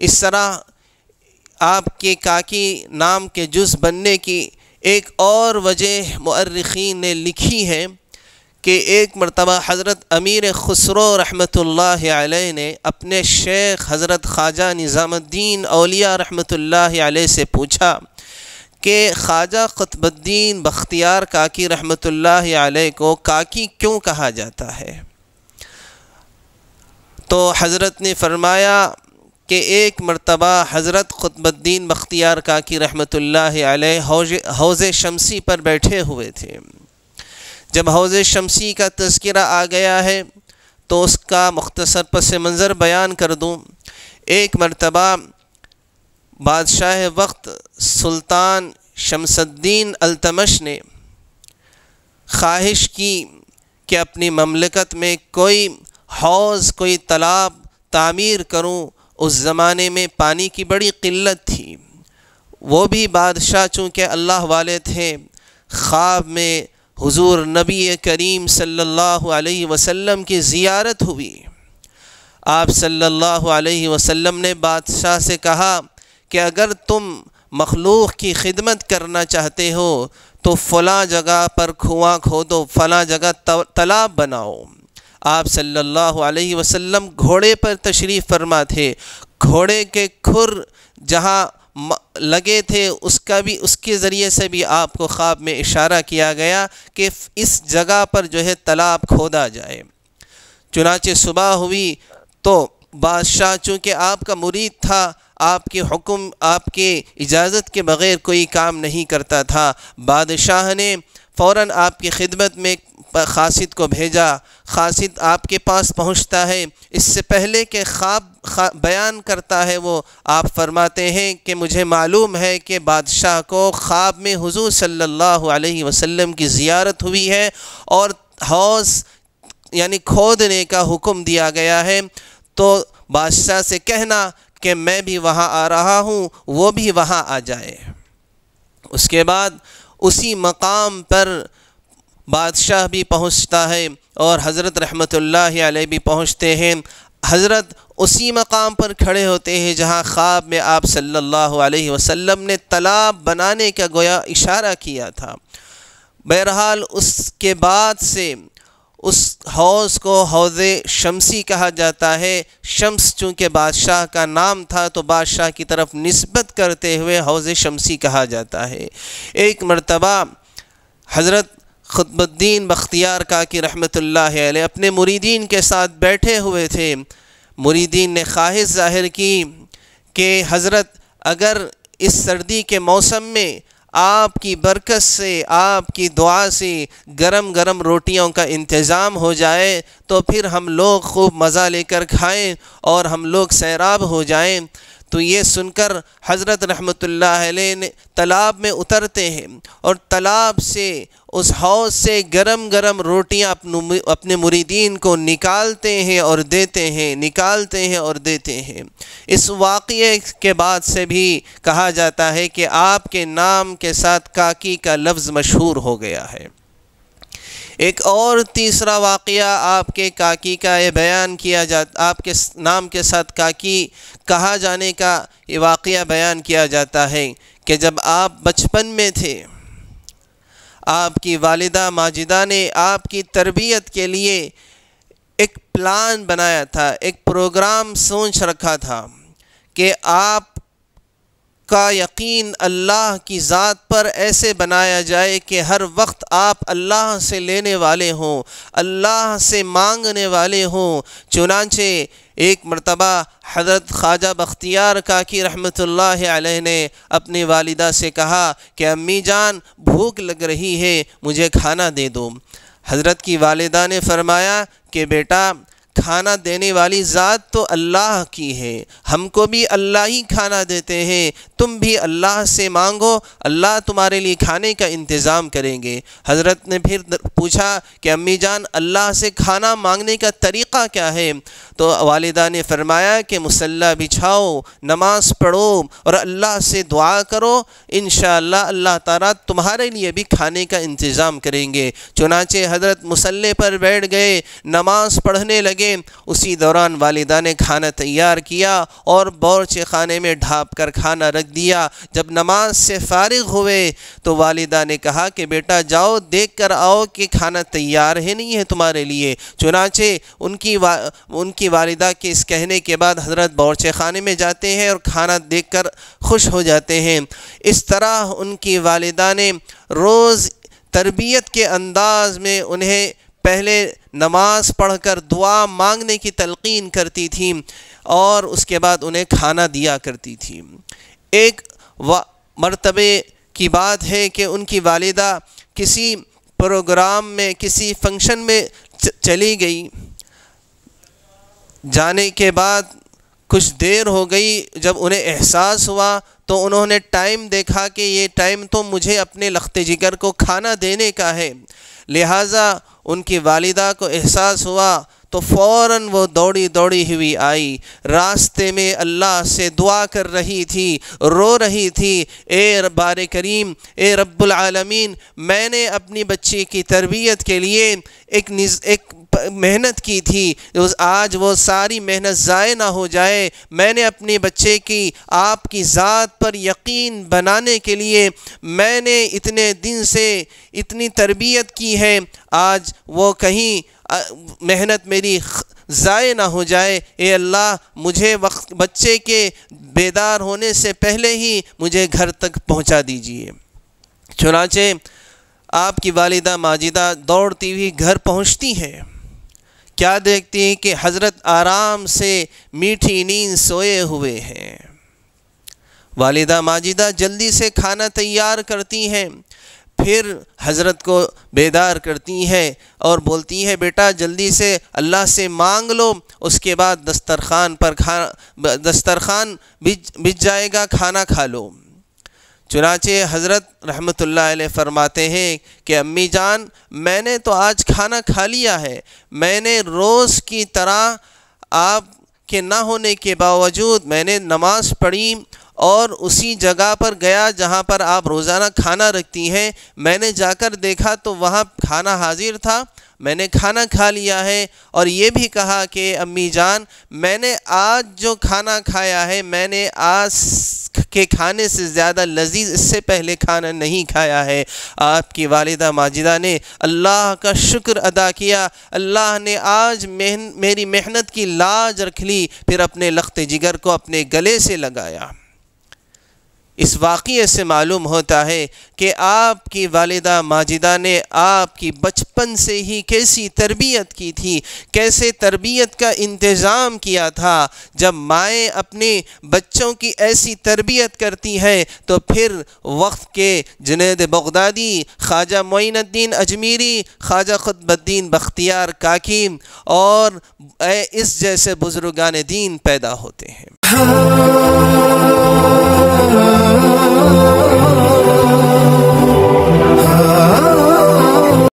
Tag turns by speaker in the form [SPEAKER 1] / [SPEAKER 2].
[SPEAKER 1] इस तरह आपके काकी नाम के जुज़ बनने की एक और वजह मर्रखी ने लिखी है कि एक मरतबा हज़रत अमीर खसरो रहमत आलह ने अपने शेख हज़रत ख्वाजा निज़ामुद्दीन अलिया रहमत आलह से पूछा कि ख्वाजा क़ुतबुद्दीन बख्तियार काकी रहमत आलह को काकी क्यों कहा जाता है तो हज़रत ने फ़रमाया कि एक मरतबा हज़रत खुतबद्दीन बख्तियार काकी रहमत हौज़ शमसी पर बैठे हुए थे जब हौज़ शमसी का तस्करा आ गया है तो उसका मुख्तसर पस मंज़र बयान कर दूँ एक मरतबा बादशाह वक्त सुल्तान शमसद्दीन अलतमश ने ख्वाहिश की कि अपनी ममलकत में कोई हौज़ कोई तालाब तामीर करूँ उस ज़माने में पानी की बड़ी किल्लत थी वो भी बादशाह चूँकि अल्लाह वाले थे ख्वाब में हुजूर नबी करीम सल्लल्लाहु अलैहि वसल्लम की ज़ियारत हुई आप सल्लल्लाहु अलैहि वसल्लम ने बादशाह से कहा कि अगर तुम मखलूक की खिदमत करना चाहते हो तो फ़लाँ जगह पर कुआँ खोदो फ़लाँ जगह तालाब बनाओ आप सल्लल्लाहु अलैहि वसल्लम घोड़े पर तशरीफ़ फरमा थे घोड़े के खुर जहाँ लगे थे उसका भी उसके ज़रिए से भी आपको ख्वाब में इशारा किया गया कि इस जगह पर जो है तालाब खोदा जाए चुनाचे सुबह हुई तो बादशाह चूँकि आपका मुरीद था आपके हुक्म आपके इजाज़त के बग़ैर कोई काम नहीं करता था बादशाह ने फ़ौर आपकी खिदमत में पर खासिद को भेजा खासिद आपके पास पहुंचता है इससे पहले के ख्वाब खा, बयान करता है वो आप फरमाते हैं कि मुझे मालूम है कि बादशाह को ख्वाब में हुजूर सल्लल्लाहु अलैहि वसल्लम की ज़ियारत हुई है और हौस यानी खोदने का हुक्म दिया गया है तो बादशाह से कहना कि मैं भी वहाँ आ रहा हूँ वो भी वहाँ आ जाए उसके बाद उसी मकाम पर बादशाह भी पहुँचता है और हज़रत रहमत ला भी पहुँचते हैं हज़रत उसी मकाम पर खड़े होते हैं जहाँ ख्वाब में आप सल्लल्लाहु अलैहि वसल्लम ने तालाब बनाने का गोया इशारा किया था बहरहाल उसके बाद से उस हौज़ को हौज़ शमसी कहा जाता है शम्स चूँकि बादशाह का नाम था तो बादशाह की तरफ नस्बत करते हुए हौज़ शमसी कहा जाता है एक मरतबा हज़रत खुतबुद्दीन बख्तियार काकी रहमत अपने मुरीदीन के साथ बैठे हुए थे मुरीदीन ने ख्वाहिश ज़ाहिर की कि हज़रत अगर इस सर्दी के मौसम में आपकी बरकत से आपकी दुआ से गरम गरम रोटियों का इंतज़ाम हो जाए तो फिर हम लोग खूब मज़ा लेकर खाएं और हम लोग सैराब हो जाएं तो ये सुनकर हज़रत रहमत ने तालाब में उतरते हैं और तालाब से उस हौज से गरम गरम रोटियां अपने मुरीदीन को निकालते हैं और देते हैं निकालते हैं और देते हैं इस वाक़े के बाद से भी कहा जाता है कि आपके नाम के साथ काकी का लफ्ज़ मशहूर हो गया है एक और तीसरा वाक़ आपके काकी का ये बयान किया जा आपके नाम के साथ काकी कहा जाने का ये वाक़ बयान किया जाता है कि जब आप बचपन में थे आपकी वालदा माजिदा ने आपकी तरबियत के लिए एक प्लान बनाया था एक प्रोग्राम सोच रखा था कि आप का यकीन अल्लाह की ज़ात पर ऐसे बनाया जाए कि हर वक्त आप अल्लाह से लेने वाले हों अल्लाह से मांगने वाले हों चुनाचे एक मरतबा हजरत ख्वाजा बख्तियार काकी रहमत ने अपनी वालिदा से कहा कि अम्मी जान भूख लग रही है मुझे खाना दे दो हज़रत की वालिदा ने फरमाया कि बेटा खाना देने वाली ज़ात तो अल्लाह की है हमको भी अल्लाह ही खाना देते हैं तुम भी अल्लाह से मांगो अल्लाह तुम्हारे लिए खाने का इंतज़ाम करेंगे हज़रत ने फिर पूछा कि अम्मी जान अल्लाह से खाना मांगने का तरीक़ा क्या है तो वालदा ने फरमाया कि मुसल्ला बिछाओ नमाज पढ़ो और अल्लाह से दुआ करो इन अल्लाह तारा तुम्हारे लिए भी खाने का इंतज़ाम करेंगे चुनाचे हज़रत मुसल्ले पर बैठ गए नमाज़ पढ़ने लगे लगे उसी दौरान वालदा ने खाना तैयार किया और बोरचे खाने में ढाप कर खाना रख दिया जब नमाज से फारिग हुए तो वालदा ने कहा कि बेटा जाओ देख कर आओ कि खाना तैयार है नहीं है तुम्हारे लिए चुनाचे उनकी वा, उनकी वालदा के इस कहने के बाद हज़रत बोरचे खाने में जाते हैं और खाना देख कर खुश हो जाते हैं इस तरह उनकी वालदा ने रोज़ तरबियत के अंदाज़ में उन्हें पहले नमाज पढ़कर दुआ मांगने की तलकिन करती थी और उसके बाद उन्हें खाना दिया करती थी एक मरतबे की बात है कि उनकी वालिदा किसी प्रोग्राम में किसी फंक्शन में चली गई जाने के बाद कुछ देर हो गई जब उन्हें एहसास हुआ तो उन्होंने टाइम देखा कि ये टाइम तो मुझे अपने लखते जिगर को खाना देने का है लिहाजा उनकी वालिदा को एहसास हुआ तो फ़ौर वो दौड़ी दौड़ी हुई आई रास्ते में अल्लाह से दुआ कर रही थी रो रही थी ए बार करीम ए रब्लमीन मैंने अपनी बच्ची की तरबियत के लिए एक निज एक मेहनत की थी आज वो सारी मेहनत ज़ाय ना हो जाए मैंने अपने बच्चे की आपकी ज़ात पर यकीन बनाने के लिए मैंने इतने दिन से इतनी तरबियत की है आज वो कहीं मेहनत मेरी ज़ाय ना हो जाए ए अल्लाह मुझे वक्त बच्चे के बेदार होने से पहले ही मुझे घर तक पहुंचा दीजिए चुनाचे आपकी वालिदा माजिदा दौड़ती हुई घर पहुंचती हैं क्या देखती हैं कि हज़रत आराम से मीठी नींद सोए हुए हैं वालिदा माजिदा जल्दी से खाना तैयार करती हैं फिर हज़रत को बेदार करती हैं और बोलती हैं बेटा जल्दी से अल्लाह से मांग लो उसके बाद दस्तरखान पर खा दस्तरखान बिज जाएगा खाना खा लो चुनाचे हज़रत रहमत फरमाते हैं कि अम्मी जान मैंने तो आज खाना खा लिया है मैंने रोज़ की तरह आप के ना होने के बावजूद मैंने नमाज़ पढ़ी और उसी जगह पर गया जहाँ पर आप रोज़ाना खाना रखती हैं मैंने जाकर देखा तो वहाँ खाना हाजिर था मैंने खाना खा लिया है और ये भी कहा कि अम्मी जान मैंने आज जो खाना खाया है मैंने आज के खाने से ज़्यादा लजीज इससे पहले खाना नहीं खाया है आपकी वालदा माजिदा ने अल्लाह का शुक्र अदा किया अल्लाह ने आज मेहन मेरी मेहनत की लाज रख ली फिर अपने लखते जिगर को अपने गले से लगाया इस वाक़े से मालूम होता है कि आपकी वालदा माजिदा ने आपकी बचपन से ही कैसी तरबियत की थी कैसे तरबियत का इंतज़ाम किया था जब माएँ अपने बच्चों की ऐसी तरबियत करती हैं तो फिर वक्त के जुनेद बगदादी ख्वाजा मोनद्दीन अजमीरी ख्वाजा खुतबद्दीन बख्तियार काकीम और इस जैसे बुज़ुर्गान दीन पैदा होते हैं Oh.